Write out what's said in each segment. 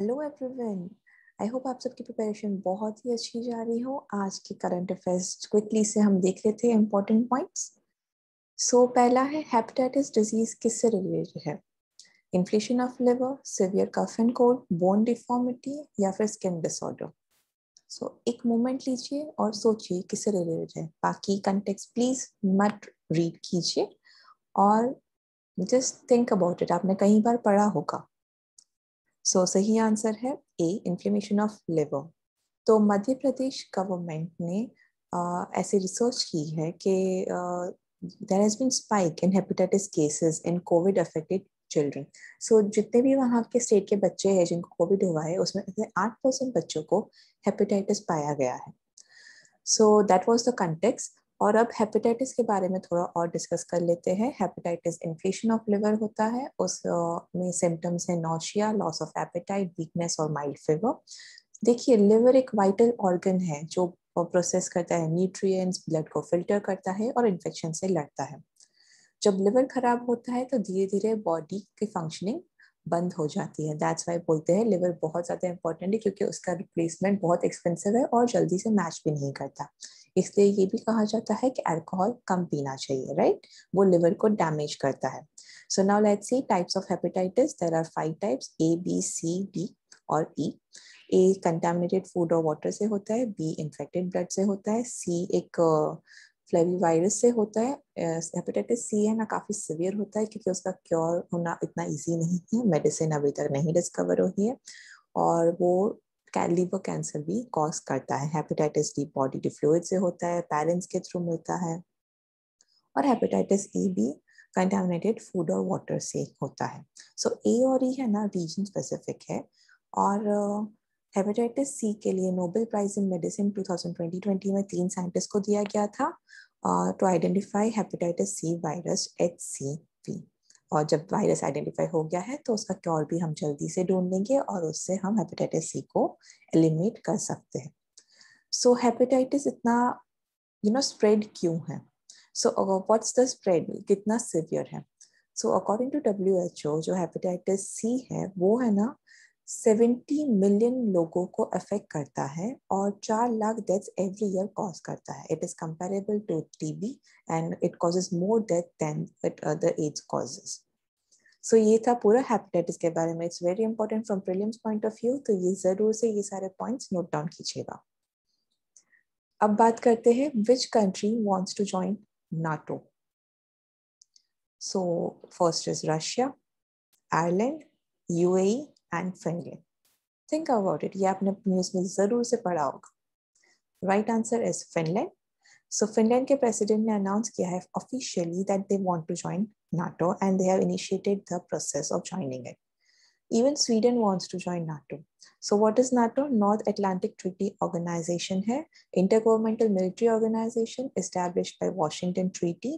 Hello everyone I hope आप सबकी preparation बहुत ही अच्छी जा रही हो आज के करंट अफेयर्स क्विकली से हम देख लेते हैं इंपॉर्टेंट पॉइंट्स सो पहला है हेपेटाइटिस डिजीज किससे रिलेटेड है inflation of liver severe cough and cold bone deformity या फिर स्किन डिसऑर्डर सो एक मोमेंट लीजिए और सोचिए किससे रिलेटेड है बाकी कंटेक्स्ट प्लीज मत रीड कीजिए और जस्ट थिंक अबाउट इट आपने कई बार पढ़ा होगा सो so, सही आंसर है ए इन्फ्लेमेशन ऑफ लिवर तो मध्य प्रदेश गवर्नमेंट ने uh, ऐसे रिसर्च की है कि there has been spike in hepatitis cases in Covid affected children so जितने भी वहाँ के स्टेट के बच्चे हैं जिनको कोविड हुआ है उसमें आठ परसेंट बच्चों को हेपेटाइटिस पाया गया है so that was the context और अब हेपेटाइटिस के बारे में थोड़ा और डिस्कस कर लेते हैं हेपेटाइटिस इन्फ्लेशन ऑफ लिवर होता है उस में सिम्टम्स हैं nausea loss of appetite weakness और माइल्ड फीवर देखिए लिवर एक वाइटल ऑर्गन है जो प्रोसेस करता है न्यूट्रिएंट्स ब्लड को फिल्टर करता है और इन्फेक्शन से लड़ता है जब लिवर खराब होता है तो धीरे धीरे बॉडी की फंक्शनिंग बंद हो जाती है दैट्स वाई बोलते हैं लिवर बहुत ज़्यादा इंपॉर्टेंट है क्योंकि उसका रिप्लेसमेंट बहुत एक्सपेंसिव है और जल्दी से मैच भी नहीं करता इसलिए ये भी कहा जाता है कि अल्कोहल कम पीना चाहिए राइट वो लिवर को डैमेज करता है so now let's see types of hepatitis there are five types A B C D और ई ए कंटेमिनेटेड फूड और वाटर से होता है बी इन्फेक्टेड ब्लड से होता है सी एक फ्लेवी वायरस से होता है हेपेटाइटिस सी है ना काफ़ी सिवियर होता है क्योंकि उसका क्योर होना इतना इजी नहीं है मेडिसिन अभी तक नहीं डिस्कवर हुई है और वो लिवर कैंसर भी कॉज करता है हेपेटाइटिस डी बॉडी डिफ्लूड से होता है पेरेंट्स के थ्रू मिलता है और हेपेटाइटिस ई e भी कंटामिनेटेड फूड और वाटर से होता है सो so, ए और ई e है ना रीजन स्पेसिफिक है और हेपेटाइटिस सी के लिए नोबेल प्राइज इन मेडिसिन 2020 में तीन साइंटिस्ट को दिया गया था to identify hepatitis C virus H C P और जब वायरस आइडेंटिफाई हो गया है तो उसका क्योर भी हम जल्दी से ढूंढ लेंगे और उससे हम हेपेटाइटिस सी को एलिमिनेट कर सकते हैं सो so, हेपेटाइटिस इतना यू नो स्प्रेड क्यों है सो व्हाट्स द स्प्रेड कितना सिवियर है so according to W H O जो हेपेटाइटिस सी है वो है ना सेवेंटी मिलियन लोगों को अफेक्ट करता है और चार lakh deaths every year cause करता है it is comparable to T B and it causes more death than it other AIDS causes so ये था पूरा हेपेटाइटिस के बारे में it's very important from prelims point of view तो ये ज़रूर से ये सारे पॉइंट्स नोट डाउन कीजिएगा अब बात करते हैं which country wants to join NATO so first is Russia Ireland a and failure think about it ये आपने न्यूज में जरूर से पढ़ा होगा right answer is Finland so Finland के प्रेसिडेंट ने अनाउंस किया है officially that they want to join NATO and they have process of joining it even Sweden wants to join NATO so what is NATO North Atlantic Treaty Organization है inter intergovernmental military organization established by Washington treaty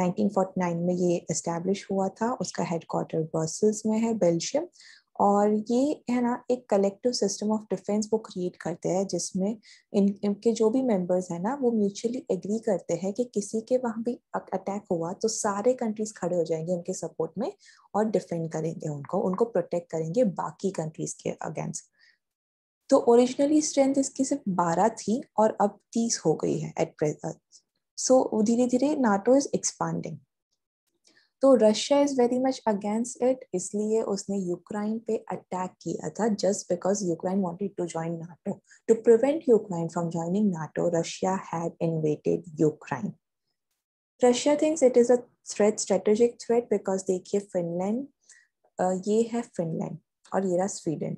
1949 में ये establish हुआ था उसका headquarter Brussels में है Belgium और ये है ना एक कलेक्टिव सिस्टम ऑफ डिफेंस वो क्रिएट करते हैं जिसमें इन इनके जो भी मेंबर्स हैं ना वो म्यूचुअली एग्री करते हैं कि किसी के वहाँ भी अटैक हुआ तो सारे कंट्रीज खड़े हो जाएंगे उनके सपोर्ट में और डिफेंड करेंगे उनको उनको प्रोटेक्ट करेंगे बाकी कंट्रीज के अगेंस्ट तो ओरिजिनली स्ट्रेंथ इसकी सिर्फ बारह थी और अब तीस हो गई है एट प्रेजेंट सो धीरे धीरे नाटो इज एक्सपांडिंग तो Russia is very much against it इसलिए उसने यूक्राइन पे अटैक किया था just because Ukraine wanted to join NATO to prevent Ukraine from joining NATO Russia had invaded Ukraine Russia thinks it is a threat strategic threat because देखिए Finland ये है Finland और ये रहा स्वीडन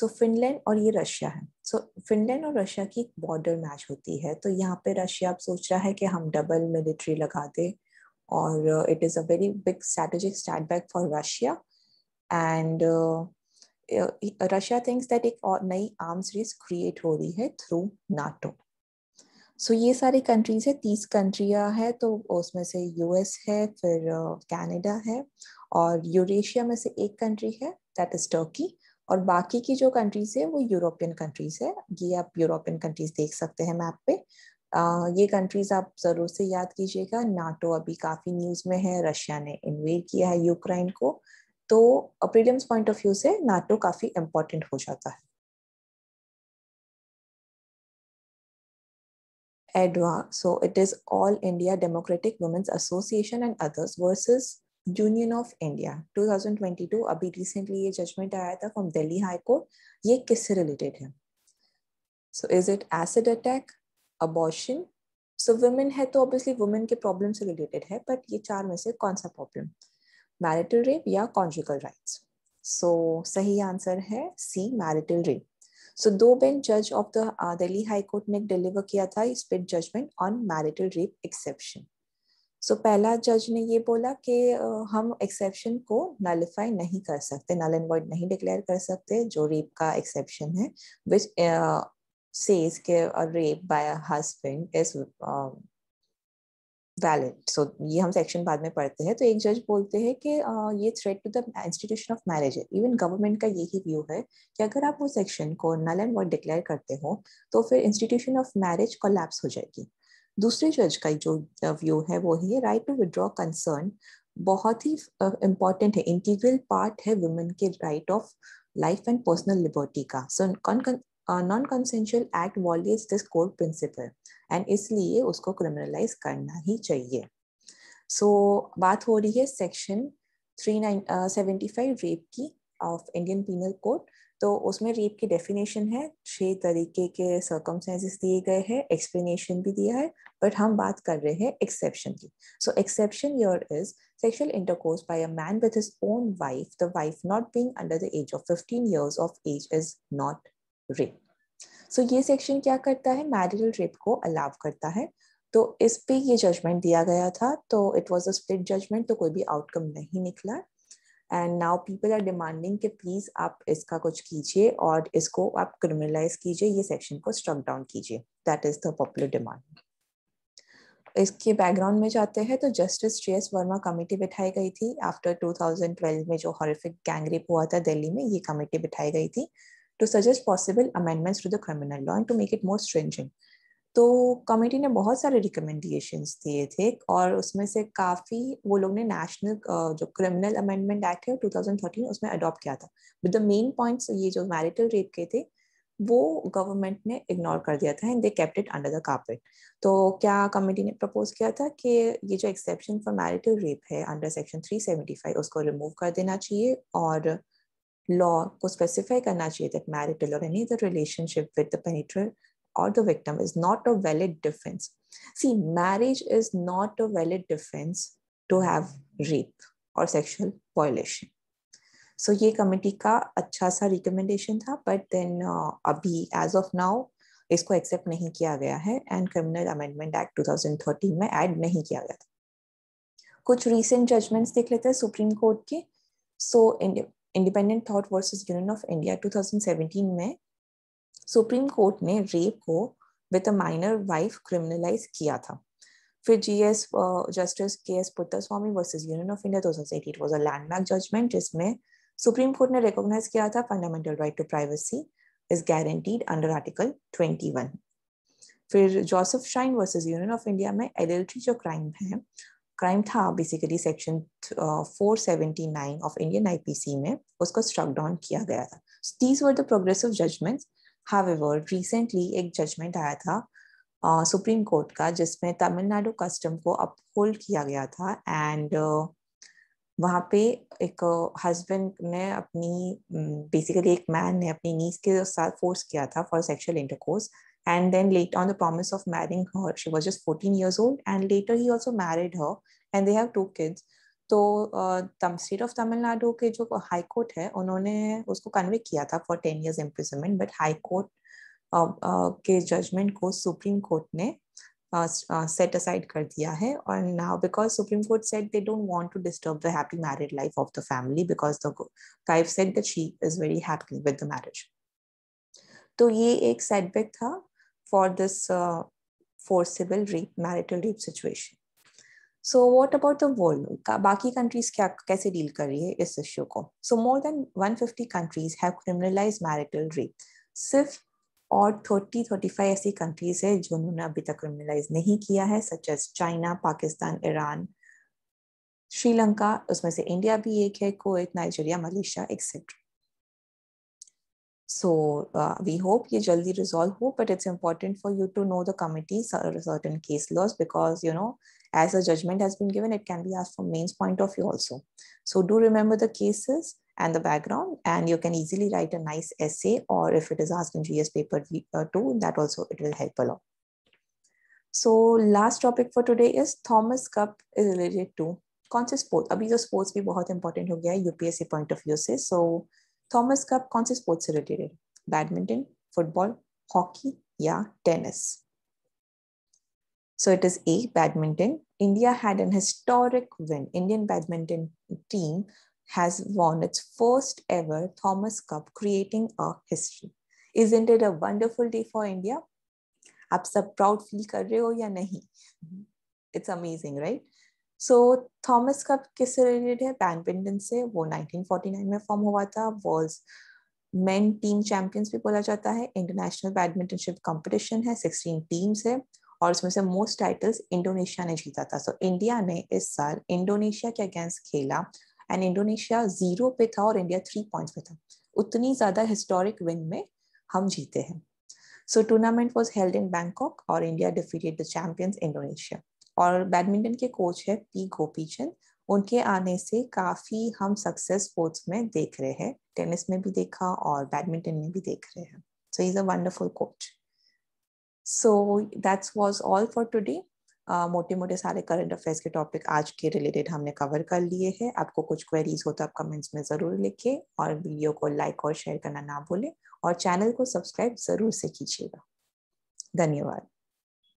सो Finland और ये रशिया है so Finland और रशिया की बॉर्डर मैच होती है तो यहाँ पे रशिया अब सोच रहा है कि हम डबल मिलिट्री लगा दे or uh, it is a very big strategic setback for Russia. And uh, Russia thinks that एक और नई आर्म्स रेस क्रिएट हो रही है थ्रू नाटो सो ये सारी कंट्रीज है तीस कंट्रिया है तो उसमें से यूएस है फिर कनाडा uh, है और यूरेशिया में से एक कंट्री है दैट इज टर्की और बाकी की जो कंट्रीज है वो यूरोपियन कंट्रीज है ये आप यूरोपियन कंट्रीज देख सकते हैं मैप पे ये कंट्रीज आप जरूर से याद कीजिएगा नाटो अभी काफी न्यूज में है रशिया ने इन्वेड किया है यूक्रेन को तो प्रीलिम्स पॉइंट ऑफ व्यू से नाटो काफी इम्पोर्टेंट हो जाता है एडवा so it is All India Democratic Women's Association and others versus Union of India 2022 अभी रिसेंटली ये जजमेंट आया था फ्रॉम दिल्ली हाई कोर्ट ये किससे रिलेटेड है so is it acid attack abortion so women है तो ऑब्वियसली वुमेन के प्रॉब्लम से रिलेटेड है बट ये चार में से कौन सा प्रॉब्लम मैरिटल रेप या कॉन्जुगल राइट्स सो सही आंसर है सी मैरिटल रेप सो दो बेंच जज ऑफ दिल्ली हाई कोर्ट ने डिलीवर किया था split judgement on marital rape exception so पहला जज ने ये बोला कि uh, हम एक्सेप्शन को नलिफाई नहीं कर सकते नल एंड वर्ड नहीं डिक्लेयर कर सकते जो रेप का एक्सेप्शन है विच says ke a rape by a husband is um, valid. So ये हम section बाद में पढ़ते हैं तो एक जज बोलते हैं कि ये threat to the institution of marriage है even government का यही view है कि अगर आप वो section को null and void declare करते हो तो फिर institution of marriage collapse हो जाएगी दूसरे जज का जो व्यू है वो है राइट टू विड्रॉ कंसर्न बहुत ही इम्पॉर्टेंट है इंटीग्रल पार्ट है वुमेन के right of life and personal liberty का so so, non consensual act violates this court principle and इसलिए उसको क्रिमिनलाइज करना ही चाहिए सो so, बात हो रही है section three nine seventy five rape की ऑफ इंडियन पीनल कोड तो उसमें रेप की डेफिनेशन है छह तरीके के सर्कमस्टेंसेस दिए गए हैं एक्सप्लेनेशन भी दिया है बट हम बात कर रहे हैं एक्सेप्शन की so exception your is sexual intercourse by a man with his own wife the wife not being under the age of 15 years of age is not rape so ये सेक्शन क्या करता है मैरिटल रेप को अलाव करता है तो इस पे ये जजमेंट दिया गया था तो it was a split judgement तो कोई भी आउटकम नहीं निकला and now people are demanding कि प्लीज़ आप इसका कुछ कीजिए और इसको आप क्रिमिनलाइज कीजिए ये सेक्शन को स्ट्रक डाउन कीजिए that is the popular demand इसके बैकग्राउंड में जाते हैं तो justice J S Verma committee बिठाई गई थी आफ्टर 2012 में जो हॉरिफिक गैंग रेप हुआ था दिल्ली में ये कमेटी बिठाई गई थी to suggest possible amendments to the criminal law and to make it more stringent. तो कमेटी ने बहुत सारे रिकमेंडेशंस दिए थे और उसमें से काफ़ी वो लोग ने नेशनल जो क्रिमिनल अमेंडमेंट एक्ट है 2013 उसमें अडॉप्ट किया था विद द मेन पॉइंट्स ये जो मैरिटल रेप के थे वो गवर्नमेंट ने इग्नोर कर दिया था and they kept it under the carpet तो क्या कमेटी ने प्रपोज किया था कि ये जो एक्सेप्शन फॉर मैरिटल रेप है अंडर सेक्शन 375 उसको रिमूव कर देना चाहिए और लॉ को स्पेसिफाई करना चाहिए दैट मैरिटल और any other relationship with the penetrator or the victim is not a valid defense. See, marriage is not a valid defense to have rape or sexual violation. So ये committee का अच्छा सा recommendation था but then uh, अभी as of now इसको accept नहीं किया गया है एंड क्रिमिनल अमेंडमेंट एक्ट 2013 में ऐड नहीं किया गया था कुछ रीसेंट जजमेंट्स देख लेते हैं सुप्रीम कोर्ट के so independent thought versus Union of India 2017 में सुप्रीम कोर्ट ने रेप को with a minor wife criminalise किया था फिर जीएस justice K S Puttaswamy versus Union of India 2018 was a landmark judgment जिसमें सुप्रीम कोर्ट ने रिकॉग्नाइज किया था fundamental right to privacy is guaranteed under Article 21 फिर Joseph Shine versus Union of India में एडल्ट्री जो क्राइम है क्राइम था basically section four seventy nine of Indian I P C में उसको स्ट्रक डाउन किया गया था these were the progressive judgments however recently एक जजमेंट आया था सुप्रीम uh, कोर्ट का जिसमें तमिलनाडु कस्टम को अपहोल्ड किया गया था एंड uh, वहाँ पे एक हस्बैंड uh, ने अपनी बेसिकली mm, एक मैन ने अपनी नीस के साथ फोर्स किया था for sexual intercourse and then later on the promise of marrying her she was just 14 years old and later he also married her and they have two kids तो state of Tamil Nadu के जो high court है उन्होंने उसको कन्वे किया था for ten years imprisonment but High Court के जजमेंट को सुप्रीम कोर्ट ने सेट असाइड कर दिया है और now because Supreme Court said they don't want to disturb the happy married life of the family because the wife said that she is very happy with the marriage तो ये एक setback था for this uh, forcible rape, marital rape situation. So what about the world? Baki countries kya kaise deal kar rahi hai is issue ko? So more than 150 countries have criminalized marital rape. Sif और 30-35 ऐसी countries है जो उन्होंने अभी तक criminalize नहीं किया है such as China, Pakistan, Iran, Sri Lanka उसमें से इंडिया भी एक है Kuwait Nigeria Malaysia etcetera So uh, we hope you jaldi resolve resolved, but it's important for you to know the committee certain case laws because you know as a judgment has been given, it can be asked from mains point of view also. So do remember the cases and the background, and you can easily write a nice essay or if it is asked in GS paper uh, two, that also it will help a lot. So last topic for today is Thomas Cup is related to conscious sports. Abhi अभी sports sports भी important important हो UPSC point of view. so, Thomas Cup कौन से sports से related badminton football hockey या tennis So it is A, badminton. India had an historic win. Indian badminton team has won its first ever Thomas Cup, creating a history. Isn't it a wonderful day for India? आप सब proud feel कर रहे हो या नहीं it's amazing right so Thomas Cup किससे related है badminton से वो 1949 में फॉर्म हुआ था वर्ल्ड मेन टीम चैंपियंस भी बोला जाता है इंटरनेशनल बैडमिंटनशिप कंपटीशन है 16 टीम्स है और उसमें से मोस्ट टाइटल्स इंडोनेशिया ने जीता था सो so, इंडिया ने इस साल इंडोनेशिया के अगेंस्ट खेला एंड इंडोनेशिया जीरो पे था और इंडिया थ्री पॉइंट पे था उतनी ज़्यादा हिस्टोरिक विन में हम जीते हैं so tournament was held in Bangkok और India defeated the champions Indonesia और बैडमिंटन के कोच है पी गोपी चंद उनके आने से काफ़ी हम सक्सेस स्पोर्ट्स में देख रहे हैं टेनिस में भी देखा और बैडमिंटन में भी देख रहे हैं so is a wonderful coach so that's was all for today मोटे मोटे सारे करंट अफेयर्स के टॉपिक आज के रिलेटेड हमने कवर कर लिए हैं आपको कुछ क्वेरीज हो तो आप कमेंट्स में ज़रूर लिखें और वीडियो को लाइक और शेयर करना ना भूलें और चैनल को सब्सक्राइब ज़रूर से कीजिएगा धन्यवाद